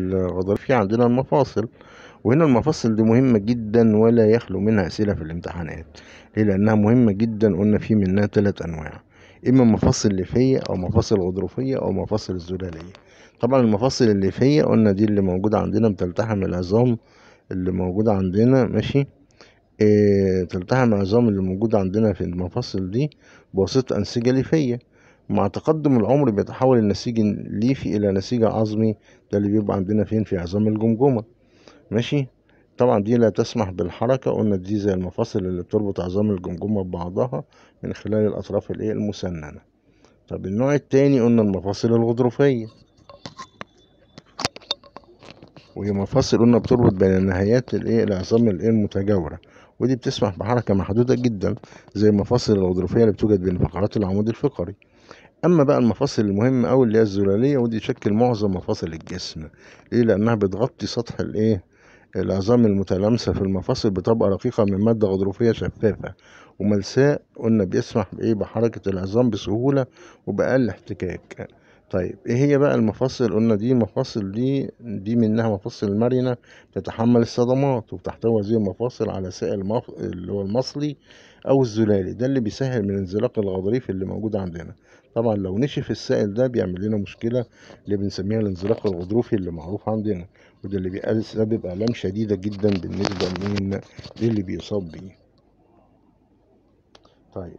الغضاريف في عندنا المفاصل وهنا المفاصل دي مهمة جدا ولا يخلو منها أسئلة في الامتحانات ليه لأنها مهمة جدا قلنا في منها تلات أنواع إما مفاصل ليفية أو مفاصل غضروفية أو مفاصل زلالية طبعا المفاصل الليفية قلنا دي اللي موجودة عندنا بتلتحم العظام اللي موجودة عندنا ماشي إيه تلتحم العظام اللي موجودة عندنا في المفاصل دي بواسطة أنسجة ليفية مع تقدم العمر بيتحول النسيج الليفي إلى نسيج عظمي ده اللي بيبقى عندنا فين في عظام الجمجمة ماشي طبعا دي لا تسمح بالحركة قلنا دي زي المفاصل اللي بتربط عظام الجمجمة ببعضها من خلال الأطراف الإيه المسننة طب النوع التاني قلنا المفاصل الغضروفية وهي مفاصل قلنا بتربط بين النهايات الايه العظام الايه المتجاوره ودي بتسمح بحركه محدوده جدا زي المفاصل الغضروفيه اللي بتوجد بين فقرات العمود الفقري أما بقى المفاصل المهمة أوي اللي هي الزلالية ودي تشكل معظم مفاصل الجسم ليه لأنها بتغطي سطح الإيه العظام المتلامسة في المفاصل بطبقة رقيقة من مادة غضروفية شفافة وملساء قلنا بيسمح بإيه بحركة العظام بسهولة وبأقل احتكاك طيب ايه هي بقى المفاصل قلنا دي مفاصل دي دي منها مفاصل مرنة تتحمل الصدمات وبتحتوي هذه المفاصل على سائل المف... اللي هو المصلي او الزلالي ده اللي بيسهل من انزلاق الغضاريف اللي موجود عندنا طبعا لو نشف السائل ده بيعمل لنا مشكلة اللي بنسميها الانزلاق الغضروفي اللي معروف عندنا وده اللي بيسبب آلام شديدة جدا بالنسبة للي بيصاب بيه طيب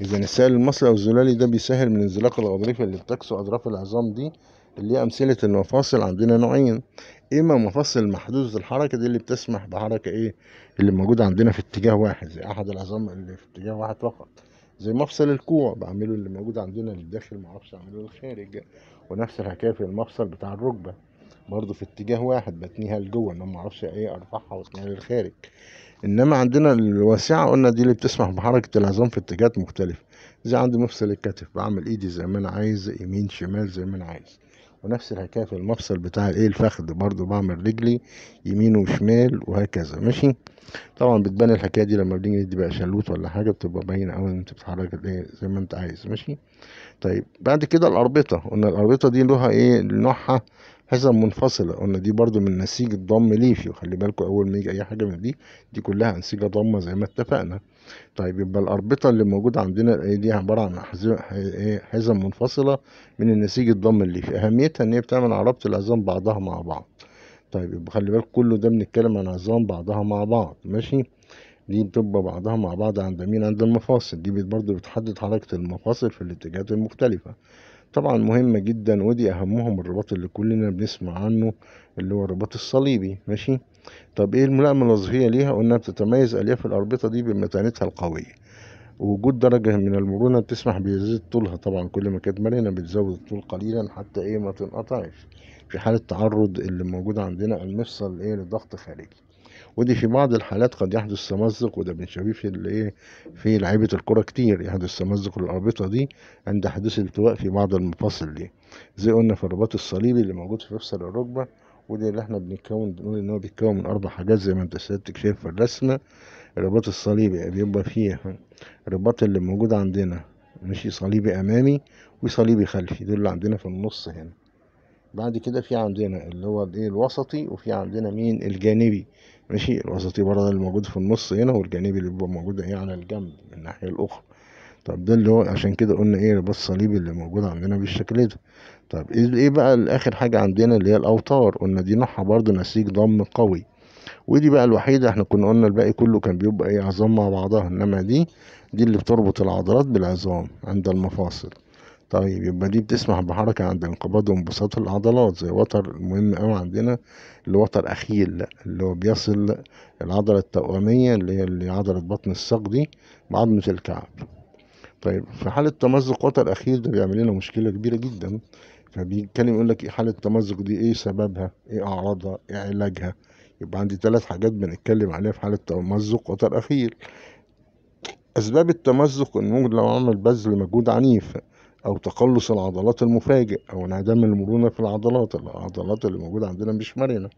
اذا السائل المصري او الزلالي ده بيسهل من انزلاق الغضروف اللي بتكسو اطراف العظام دي اللي هي امثله المفاصل عندنا نوعين اما مفاصل محدوده الحركه دي اللي بتسمح بحركه ايه اللي موجوده عندنا في اتجاه واحد زي احد العظام اللي في اتجاه واحد فقط زي مفصل الكوع بعمله اللي موجود عندنا للداخل معرفش اعمله للخارج ونفس الحكايه في المفصل بتاع الركبه برضه في اتجاه واحد بتنيها لجوه انا معرفش ايه ارفعها واتنيها للخارج انما عندنا الواسعه قلنا دي اللي بتسمح بحركه العظام في اتجاهات مختلفه زي عندي مفصل الكتف بعمل ايدي زي ما انا عايز يمين شمال زي ما انا عايز ونفس الحكايه في المفصل بتاع الايه الفخذ برضو بعمل رجلي يمين وشمال وهكذا ماشي طبعا بتبان الحكايه دي لما بنيجي ندي بقى شلوت ولا حاجه بتبقى باينه قوي ان انت بتتحرك الايه زي ما انت عايز ماشي طيب بعد كده الاربطه قلنا الاربطه دي لها ايه نوعها حزم منفصلة قلنا دي برضو من نسيج الضم ليفي وخلي بالكوا أول ما يجي أي حاجة من دي دي كلها أنسجة ضمة زي ما اتفقنا طيب يبقى الأربطة اللي موجودة عندنا إيه، دي عبارة عن حزم إيه، منفصلة من النسيج الضم الليفي أهميتها إن هي بتعمل عربة العظام بعضها مع بعض طيب يبقى خلي بالك كله ده بنتكلم عن عظام بعضها مع بعض ماشي دي بتبقى بعضها مع بعض عند مين عند المفاصل دي برضه بتحدد حركة المفاصل في الاتجاهات المختلفة طبعا مهمة جدا ودي أهمهم الرباط اللي كلنا بنسمع عنه اللي هو الرباط الصليبي ماشي طب إيه الملائمة الوظيفية ليها قلنا بتتميز ألياف الأربطة دي بمتانتها القوية وجود درجة من المرونة بتسمح بيزيد طولها طبعا كل ما كانت مرنة بتزود الطول قليلا حتى إيه ما تنقطعش في حالة تعرض اللي موجود عندنا المفصل إيه لضغط خارجي ودي في بعض الحالات قد يحدث تمزق وده بنشوفه في الايه في لعيبه الكره كتير يحدث تمزق الاربطه دي عند حدوث التواء في بعض المفاصل دي زي قلنا في الرباط الصليبي اللي موجود في مفصل الركبه ودي اللي احنا بنتكون بنقول ان هو بيتكون من اربع حاجات زي ما انت سيادتك شايف في الرسمه الرباط الصليبي بيبقى فيه الرباط اللي موجود عندنا ماشي صليبي امامي وصليبي خلفي دول اللي عندنا في النص هنا بعد كده في عندنا اللي هو الايه الوسطي وفي عندنا مين الجانبي ماشي الوسطي برضه اللي موجود في النص هنا والجانبي اللي بيبقى موجود ايه على الجنب من الناحيه الاخرى طب ده اللي هو عشان كده قلنا ايه رباط الصليب اللي موجود عندنا بالشكل ده طب ايه, ايه بقى الاخر حاجه عندنا اللي هي الاوتار قلنا دي نوعها برضه نسيج ضم قوي ودي بقى الوحيده احنا كنا قلنا الباقي كله كان بيبقى ايه عظام مع بعضها انما دي دي اللي بتربط العضلات بالعظام عند المفاصل طيب يبقى دي بتسمح بحركة عند انقباض وانبساط العضلات زي وتر مهم أوي عندنا اللي وتر أخيل اللي هو بيصل العضلة التوأمية اللي هي اللي عضلة بطن الساق دي بعضمة الكعب طيب في حالة تمزق وتر أخيل ده بيعمل لنا مشكلة كبيرة جدا فبيتكلم يقول لك ايه حالة التمزق دي إيه سببها إيه أعراضها إيه علاجها يبقى عندي ثلاث حاجات بنتكلم عليها في حالة تمزق وتر أخيل أسباب التمزق إن ممكن لو عمل بذل مجهود عنيف أو تقلص العضلات المفاجئ أو انعدام المرونة في العضلات العضلات اللي موجودة عندنا مش مرنة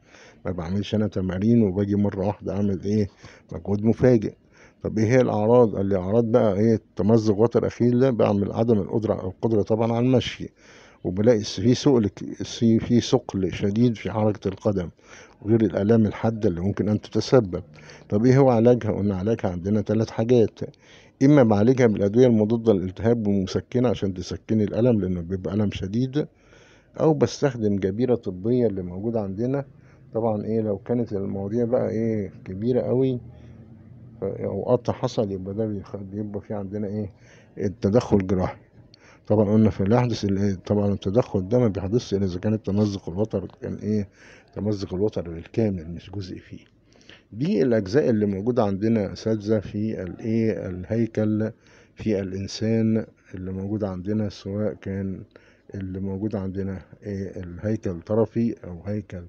ما بعملش أنا تمارين وباجي مرة واحدة أعمل إيه مجهود مفاجئ طب ايه هي الاعراض قال لي اعراض بقى ايه التمزق وتر الاخير ده بعمل عدم القدره القدره طبعا على المشي وبلاقي في ثقل في ثقل شديد في حركه القدم غير الالام الحاده اللي ممكن ان تتسبب طب ايه هو علاجها قلنا علاجها عندنا ثلاث حاجات اما بعالجها بالادويه المضاده للالتهاب ومسكنه عشان تسكني الالم لانه بيبقى الم شديد او بستخدم جبيره طبيه اللي موجوده عندنا طبعا ايه لو كانت المواضيع بقى ايه كبيره قوي او قطع حصل يبقى ده بيبقى في عندنا ايه التدخل الجراحي طبعا قلنا في يحدث طبعا التدخل ده ما بيحدثش الا اذا كان التمزق الوتر كان ايه تمزق الوتر بالكامل مش جزء فيه بالأجزاء اللي موجودة عندنا يا أساتذة في الإيه الهيكل في الإنسان اللي موجود عندنا سواء كان اللي موجود عندنا إيه الهيكل طرفي أو هيكل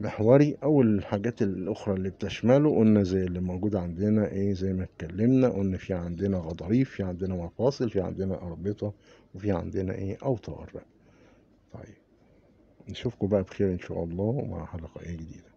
محوري او الحاجات الاخرى اللي بتشمله قلنا زي اللي موجود عندنا ايه زي ما اتكلمنا قلنا في عندنا غضاريف في عندنا مفاصل في عندنا اربطه وفي عندنا ايه اوتار طيب نشوفكم بقى بخير ان شاء الله مع حلقه ايه جديده